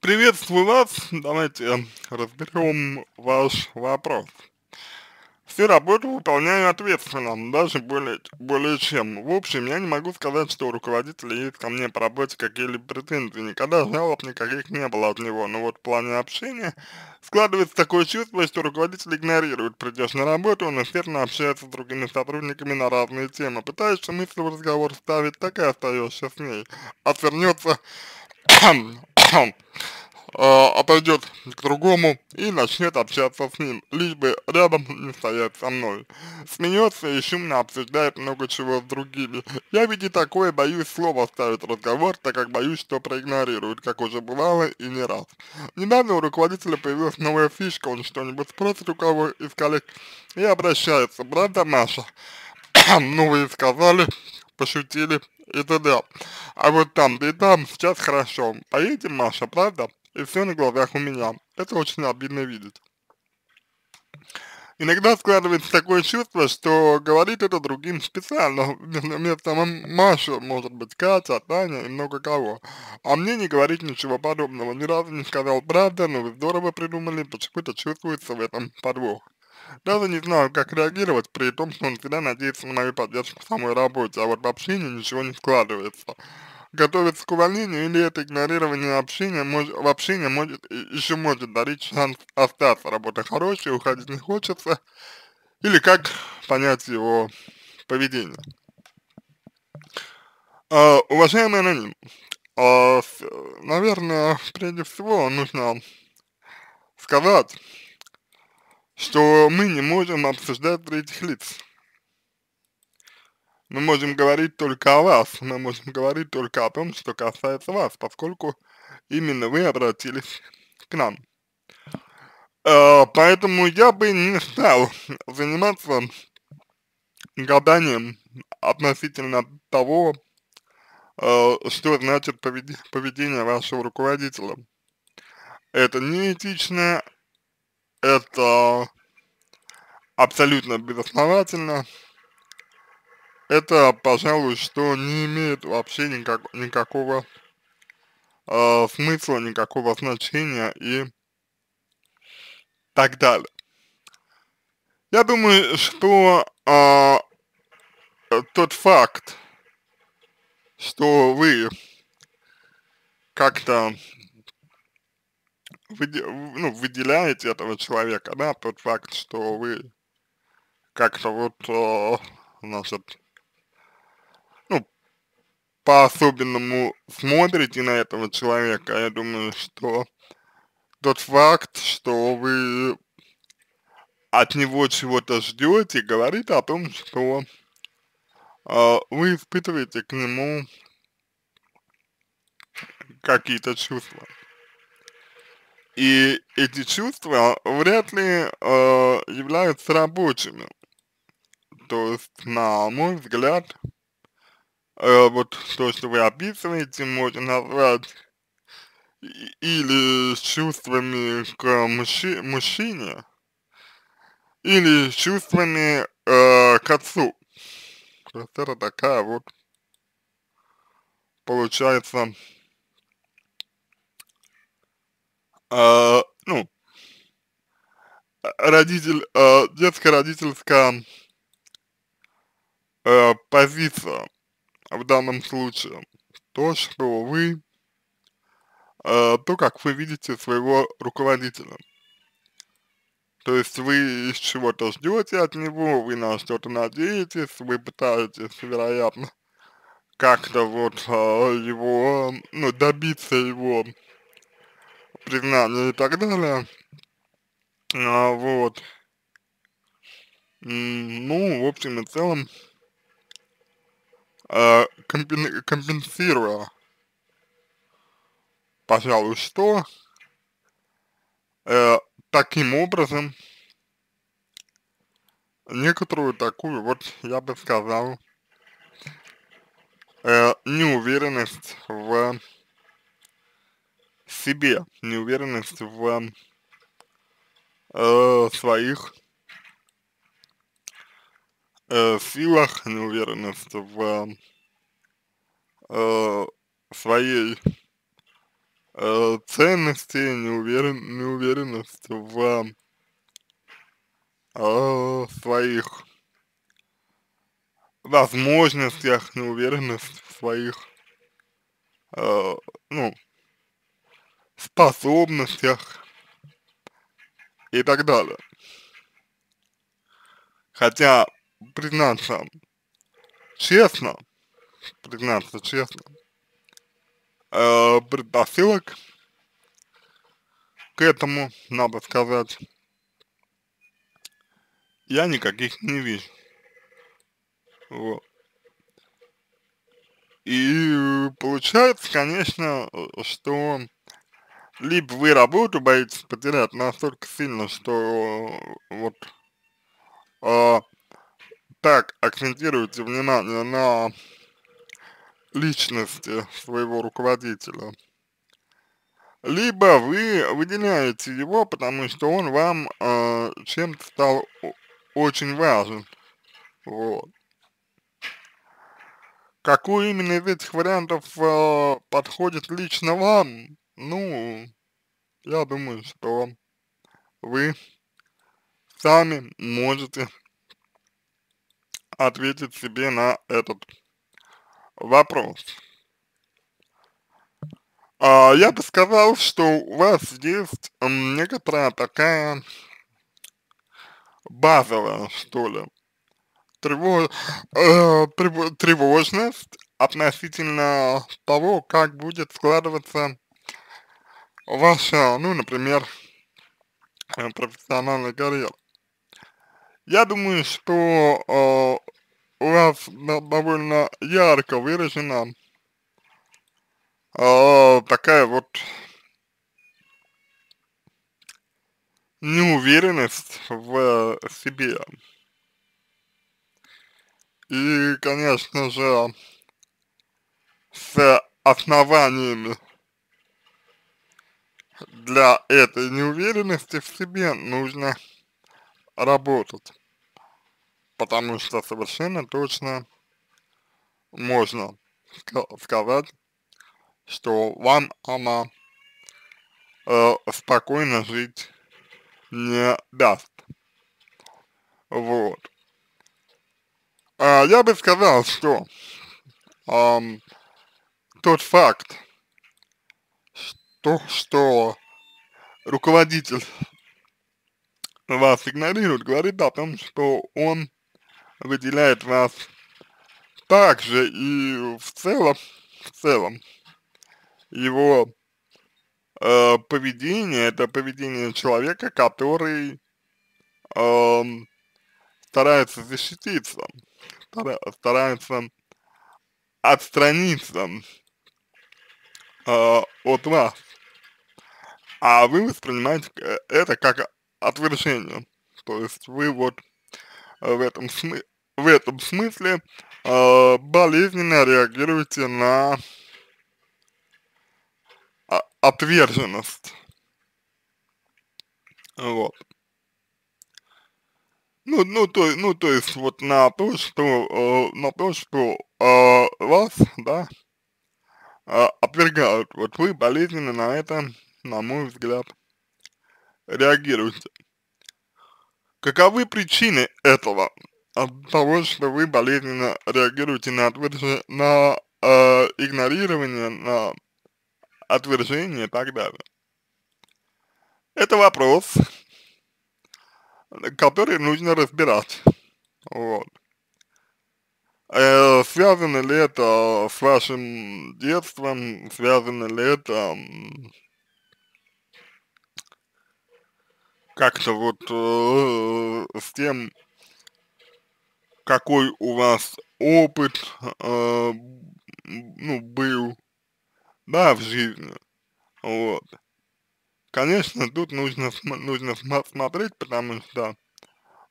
Приветствую вас. Давайте разберем ваш вопрос. Всю работу выполняю ответственно, даже более, более чем. В общем, я не могу сказать, что у руководителя есть ко мне по работе какие-либо претензии. Никогда жалоб никаких не было от него. Но вот в плане общения складывается такое чувство, что руководитель игнорирует. Придешь на работу, он усердно общается с другими сотрудниками на разные темы. Пытаешься мысль в разговор ставить. так и остаешься с ней. Отвернется а Э, отойдет к другому и начнет общаться с ним, лишь бы рядом не стоять со мной. Смеется и шумно обсуждает много чего с другими. Я ведь и такое боюсь слово ставить разговор, так как боюсь, что проигнорируют, как уже бывало и не раз. Недавно у руководителя появилась новая фишка, он что-нибудь спросит у кого из коллег и обращается, правда Маша? ну вы сказали, пошутили и да. А вот там, да и там сейчас хорошо. Поедете, Маша, правда? И все на глазах у меня. Это очень обидно видеть. Иногда складывается такое чувство, что говорит это другим специально, вместо Маша, может быть, Катя, Таня и много кого. А мне не говорит ничего подобного, ни разу не сказал правда, но вы здорово придумали, почему-то чувствуется в этом подвох. Даже не знаю, как реагировать, при том, что он всегда надеется на мою поддержку в самой работе, а вот в общении ничего не складывается. Готовиться к увольнению или это игнорирование общения мож, в общении может, еще может дарить шанс остаться. Работа хорошая, уходить не хочется. Или как понять его поведение. Uh, уважаемый аноним, uh, наверное, прежде всего нужно сказать, что мы не можем обсуждать третьих лиц. Мы можем говорить только о вас, мы можем говорить только о том, что касается вас, поскольку именно вы обратились к нам. Э, поэтому я бы не стал заниматься гаданием относительно того, э, что значит поведение вашего руководителя. Это неэтично, это абсолютно безосновательно. Это, пожалуй, что не имеет вообще никак, никакого э, смысла, никакого значения и так далее. Я думаю, что э, тот факт, что вы как-то ну, выделяете этого человека, да, тот факт, что вы как-то э, вот, э, значит, ну, по-особенному смотрите на этого человека. Я думаю, что тот факт, что вы от него чего-то ждете, говорит о том, что э, вы испытываете к нему какие-то чувства. И эти чувства вряд ли э, являются рабочими. То есть, на мой взгляд, э, вот то, что вы описываете, можно назвать или чувствами к мужчи мужчине, или чувствами э, к отцу. То есть это такая вот, получается, э, ну, родитель, э, детско-родительская э, позиция в данном случае. То, что вы, э, то, как вы видите своего руководителя. То есть вы из чего-то ждете от него, вы на что-то надеетесь, вы пытаетесь, вероятно, как-то вот э, его, ну, добиться его признания и так далее. А, вот. Ну, в общем и целом, э, компен, компенсировала, пожалуй, что э, таким образом некоторую такую, вот я бы сказал, э, неуверенность в себе, неуверенность в э, своих э, силах, неуверенность в э, своей э, ценности, неуверен, неуверенность в э, своих возможностях, неуверенность в своих, э, ну, способностях и так далее. Хотя признаться, честно, признаться честно, э, предпосылок к этому, надо сказать, я никаких не вижу. Вот. И получается, конечно, что либо вы работу боитесь потерять настолько сильно, что вот э, так акцентируете внимание на личности своего руководителя, либо вы выделяете его, потому что он вам э, чем-то стал очень важен. Вот. Какой именно из этих вариантов э, подходит лично вам? Ну, я думаю, что вы сами можете ответить себе на этот вопрос. А, я бы сказал, что у вас есть некоторая такая базовая, что ли, тревож, э, тревожность относительно того, как будет складываться ваша, ну, например, э, профессиональная карьера. Я думаю, что э, у вас довольно ярко выражена э, такая вот неуверенность в себе. И, конечно же, с основаниями для этой неуверенности в себе нужно работать потому что совершенно точно можно сказать, что вам она э, спокойно жить не даст. Вот. А я бы сказал, что э, тот факт, что, что руководитель вас игнорирует, говорит о том, что он выделяет вас также и в целом, в целом его э, поведение, это поведение человека, который э, старается защититься, старается отстраниться э, от вас, а вы воспринимаете э, это как отвержение, то есть вы вот э, в этом смысле, в этом смысле э, болезненно реагируете на а, отверженность. Вот. Ну, ну, то, ну, то есть вот на то, что, э, на то, что э, вас, да, э, отвергают. Вот вы болезненно на это, на мой взгляд, реагируете. Каковы причины этого? от того, что вы болезненно реагируете на, отвержение, на э, игнорирование, на отвержение и так далее. Это вопрос, который нужно разбирать. Вот. Э, связано ли это с вашим детством, связано ли это как-то вот э, с тем, какой у вас опыт э, ну, был, да, в жизни, вот. Конечно, тут нужно, нужно смотреть, потому что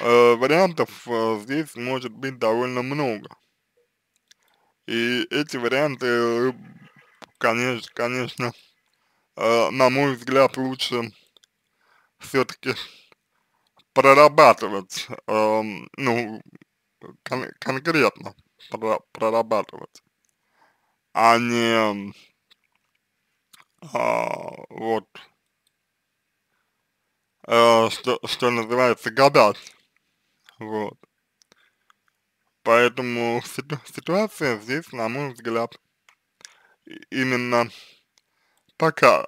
э, вариантов э, здесь может быть довольно много. И эти варианты, конечно, конечно э, на мой взгляд, лучше все-таки прорабатывать, э, ну, кон конкретно прорабатывать, а не а, вот, а, что, что называется, гадать, вот. Поэтому ситу ситуация здесь, на мой взгляд, именно такая.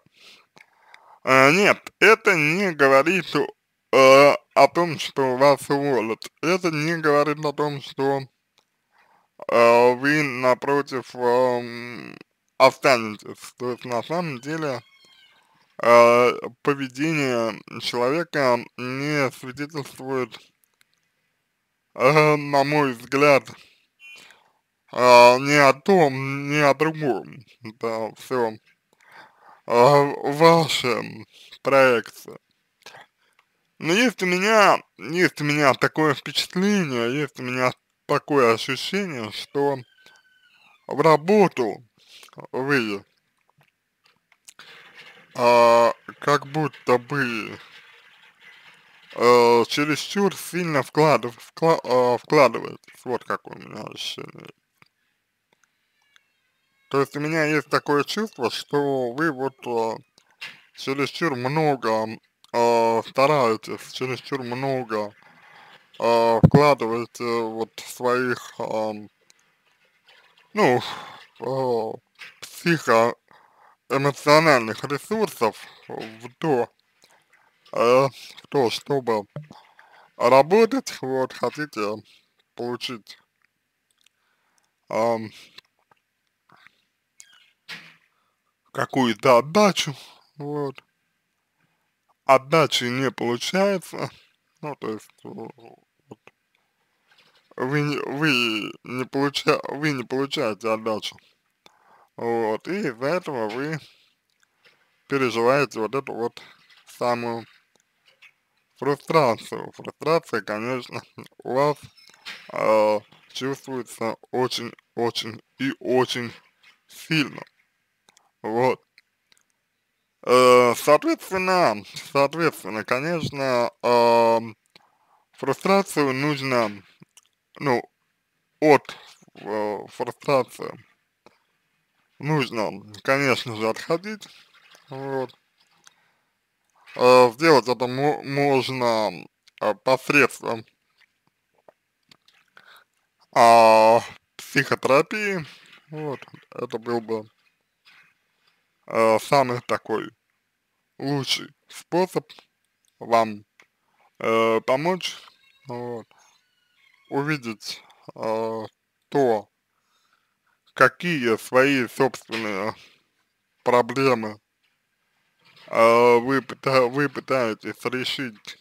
А, э, нет, это не говорит э, о том, что вас уволят. Это не говорит о том, что э, вы напротив э, останетесь. То есть на самом деле э, поведение человека не свидетельствует, э, на мой взгляд, э, ни о том, ни о другом. Да, все. Э, ваша проекция. Но ну, есть у меня, есть у меня такое впечатление, есть у меня такое ощущение, что в работу вы а, как будто бы а, чересчур сильно вкладыв, вкла, а, вкладываетесь. Вот какое у меня ощущение. То есть у меня есть такое чувство, что вы вот а, чересчур много э, а, стараетесь, чересчур много а, э, вкладываете вот своих, э, ну, э, психоэмоциональных ресурсов в то, э, в то, чтобы работать, вот, хотите получить э, какую-то отдачу, вот, отдачи не получается, ну, то есть, э, вот, вы, вы, не получа, вы не получаете отдачу, вот, и из-за этого вы переживаете вот эту вот самую фрустрацию. Фрустрация, конечно, у вас э, чувствуется очень-очень и очень сильно. Вот. Э, соответственно, соответственно, конечно, э, фрустрацию нужно, ну, от э, фрустрации нужно, конечно же, отходить, вот. Сделать это можно посредством а, психотерапии, вот, это был бы э, самый такой лучший способ вам э, помочь вот, увидеть э, то, какие свои собственные проблемы э, вы, вы пытаетесь решить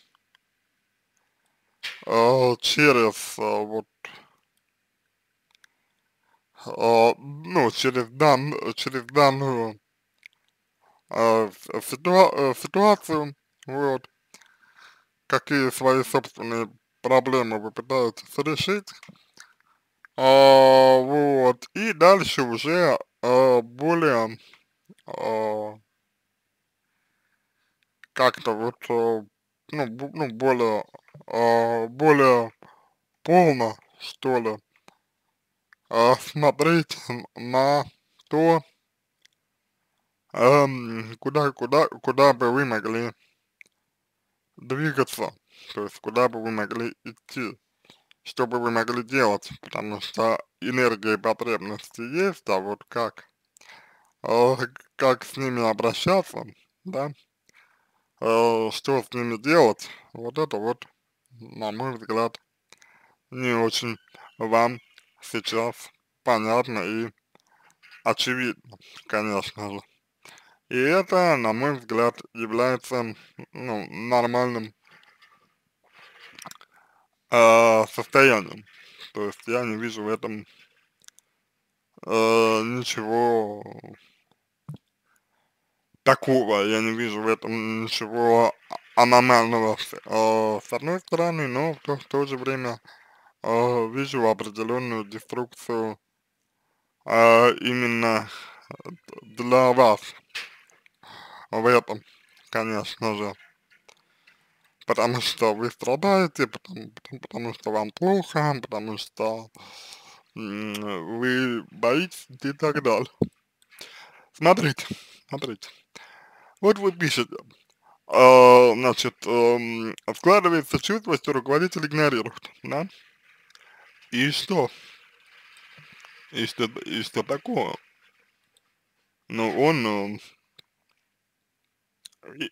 э, через э, вот э, ну через дан через данную ситуа э, э, э, ситуацию, вот, какие свои собственные проблемы вы пытаетесь решить, а, вот, и дальше уже а, более а, как-то вот, а, ну, ну, более, а, более полно, что ли, а, смотреть на то, Эм, куда, куда, куда бы вы могли двигаться, то есть куда бы вы могли идти, что бы вы могли делать, потому что энергия и потребности есть, а вот как, э, как с ними обращаться, да, э, что с ними делать, вот это вот, на мой взгляд, не очень вам сейчас понятно и очевидно, конечно же. И это, на мой взгляд, является ну, нормальным э, состоянием. То есть я не вижу в этом э, ничего такого, я не вижу в этом ничего аномального э, с одной стороны, но в то, в то же время э, вижу определенную деструкцию э, именно для вас, в этом, конечно же. Потому что вы страдаете, потому, потому, что вам плохо, потому что вы боитесь и так далее. Смотрите, смотрите. Вот вы пишете, э, значит, э, эм, складывается чувство, что руководитель игнорирует, да? И что? И что, и что такое? Ну, он эм,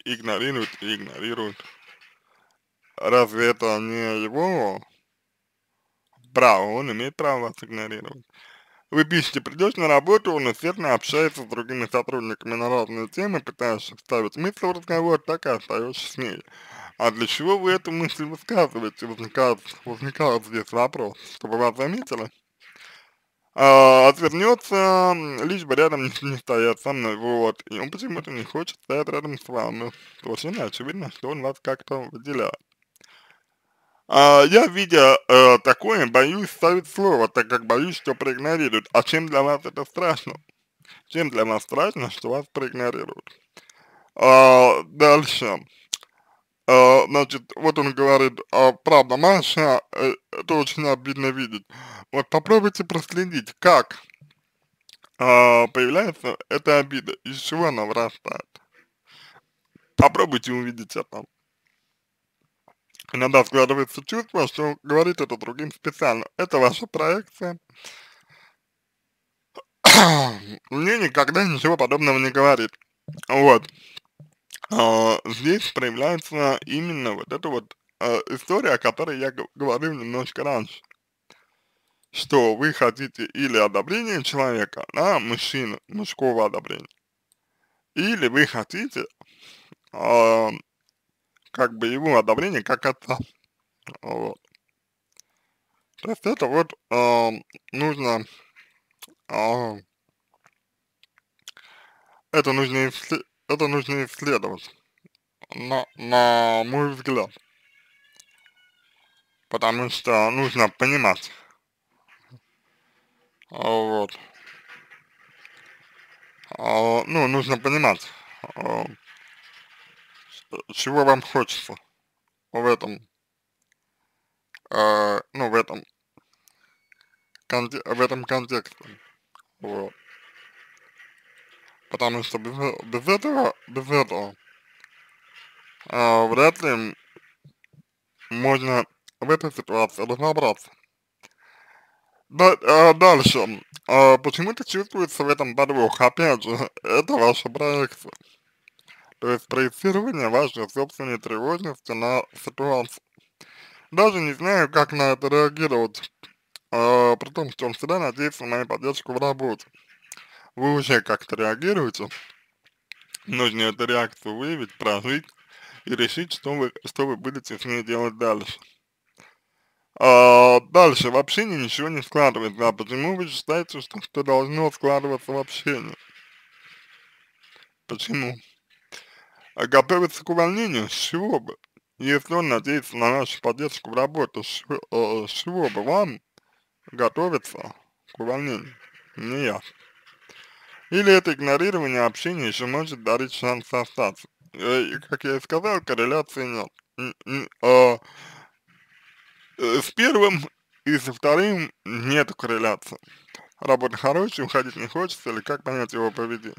игнорируют игнорируют. Разве это не его право? Он имеет право вас игнорировать. Вы пишете, придешь на работу, он усердно общается с другими сотрудниками на разные темы, пытаешься вставить мысль в разговор, так и остаешься с ней. А для чего вы эту мысль высказываете? Возникает, возникает здесь вопрос, чтобы вас заметили. А, отвернется, лишь бы рядом не стоять со мной, вот, и он почему-то не хочет стоять рядом с вами. Совершенно очевидно, что он вас как-то выделяет. А, я, видя э, такое, боюсь ставить слово, так как боюсь, что проигнорируют. А чем для вас это страшно? Чем для вас страшно, что вас проигнорируют? А, дальше. Э, значит, вот он говорит, э, правда, Маша, э, это очень обидно видеть. Вот попробуйте проследить, как э, появляется эта обида, из чего она вырастает. Попробуйте увидеть это. Иногда складывается чувство, что говорит это другим специально. Это ваша проекция. Мне никогда ничего подобного не говорит. Вот. А, здесь проявляется именно вот эта вот э, история, о которой я говорил немножко раньше. Что вы хотите или одобрение человека, да, мужчины, мужского одобрения, или вы хотите э, как бы его одобрение как отца. Вот. То есть это вот э, нужно, э, это нужно это нужно исследовать, на, на мой взгляд. Потому что нужно понимать. А, вот. А, ну, нужно понимать, а, чего вам хочется в этом, ну, в этом, в этом контексте. Вот. Потому что без, э, без этого, без этого э, вряд ли можно в этой ситуации разобраться. Да, э, дальше. Э, почему-то чувствуется в этом подвох. Опять же, это ваша проекция. То есть проецирование вашей собственной тревожности на ситуацию. Даже не знаю, как на это реагировать. Э, при том, что он всегда надеется на мою поддержку в работе вы уже как-то реагируете, нужно эту реакцию выявить, прожить и решить, что вы, что вы будете с ней делать дальше. А, дальше, в общении ничего не складывается, а почему вы считаете, что, что должно складываться в общении? Почему? А готовиться к увольнению? С чего бы? Если он надеется на нашу поддержку в работе, с, э, с чего бы вам готовиться к увольнению? Не ясно. Или это игнорирование общения еще может дарить шанс остаться. Э, и, как я и сказал, корреляции нет. А, э, с первым и со вторым нет корреляции. Работа хорошая, уходить не хочется, или как понять его поведение.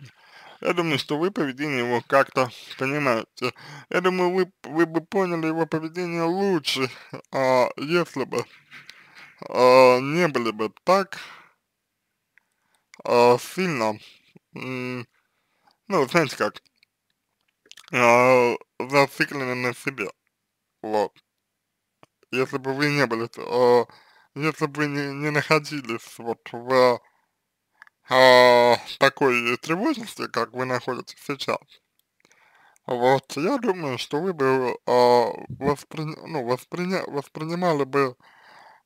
Я думаю, что вы поведение его как-то понимаете. Я думаю, вы, вы бы поняли его поведение лучше, а, если бы а, не были бы так а, сильно ну, знаете как, э, а, зациклены на себе, вот. Если бы вы не были, э, если бы вы не, не находились вот в э, такой тревожности, как вы находитесь сейчас, вот, я думаю, что вы бы э, воспри... ну, восприня... воспринимали бы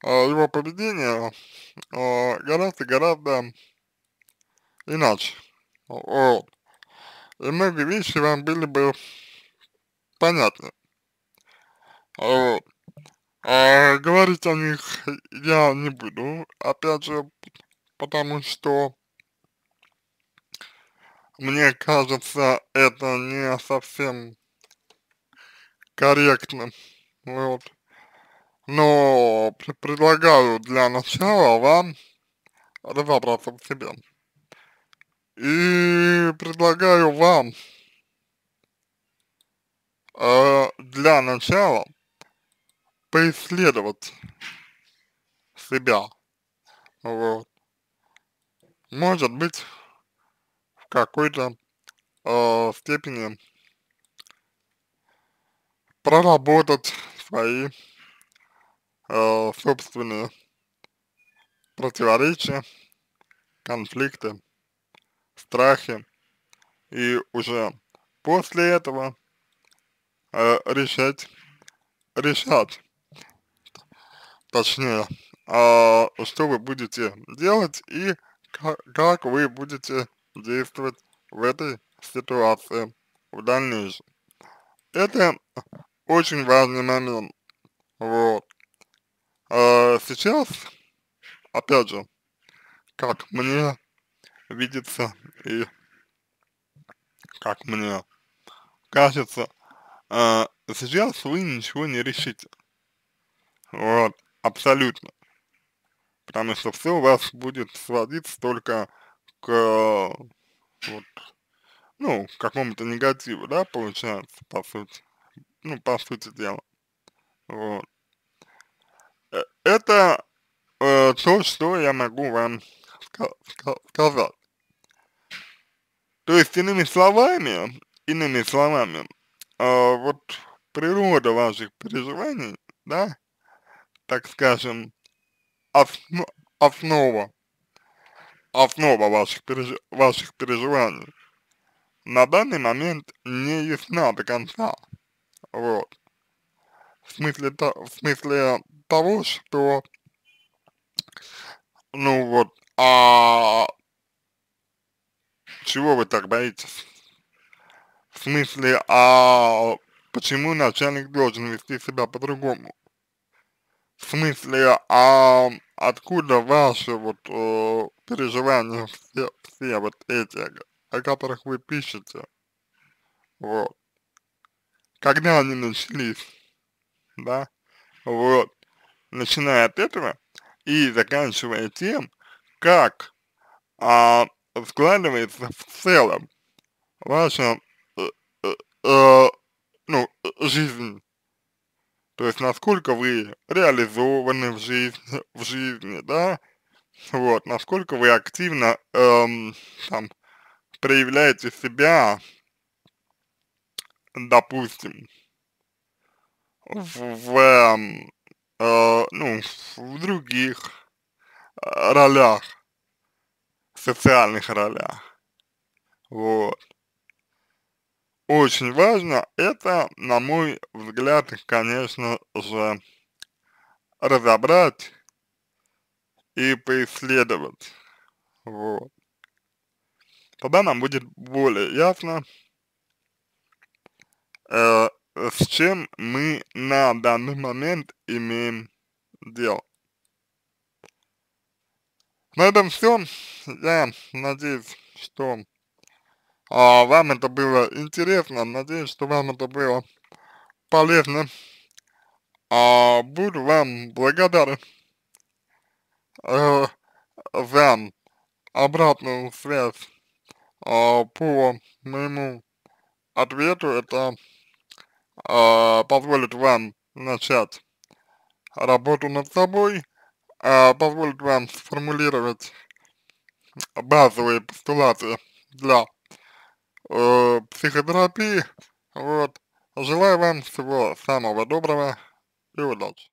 э, его поведение э, гораздо-гораздо иначе. Вот. И многие вещи вам были бы понятны. Вот. А говорить о них я не буду, опять же, потому что мне кажется, это не совсем корректно, вот. Но предлагаю для начала вам разобраться в себе. И предлагаю вам э, для начала поисследовать себя. Вот. Может быть, в какой-то э, степени проработать свои э, собственные противоречия, конфликты страхи И уже после этого э, решать, решать, точнее, э, что вы будете делать и как, как вы будете действовать в этой ситуации в дальнейшем. Это очень важный момент. Вот. А сейчас, опять же, как мне видится и, как мне кажется, э, сейчас вы ничего не решите. Вот, абсолютно. Потому что все у вас будет сводиться только к, вот, ну, какому-то негативу, да, получается, по сути. Ну, по сути дела. Вот. Э, это э, то, что я могу вам сказать. То есть, иными словами, иными словами, э, вот природа ваших переживаний, да, так скажем, основ, основа, основа ваших, переж, ваших переживаний на данный момент не ясна до конца, вот. В смысле, то, в смысле того, что, ну вот, а чего вы так боитесь? В смысле, а почему начальник должен вести себя по-другому? В смысле, а откуда ваши вот э, переживания все, все вот эти, о которых вы пишете? Вот. Когда они начались? Да? Вот. Начиная от этого и заканчивая тем, как а, складывается в целом ваша э, э, э, ну, жизнь. То есть, насколько вы реализованы в жизни, в жизни, да, вот, насколько вы активно эм, там проявляете себя, допустим, в, в эм, э, ну, в других э, ролях, социальных ролях. Вот. Очень важно это, на мой взгляд, конечно же, разобрать и поисследовать. Вот. Тогда нам будет более ясно, э, с чем мы на данный момент имеем дело. На этом все. Я надеюсь, что а, вам это было интересно. Надеюсь, что вам это было полезно. А, буду вам благодарен э, за обратную связь э, по моему ответу. Это э, позволит вам начать работу над собой э, а, позволит вам сформулировать базовые постулаты для э, психотерапии. Вот. Желаю вам всего самого доброго и удачи.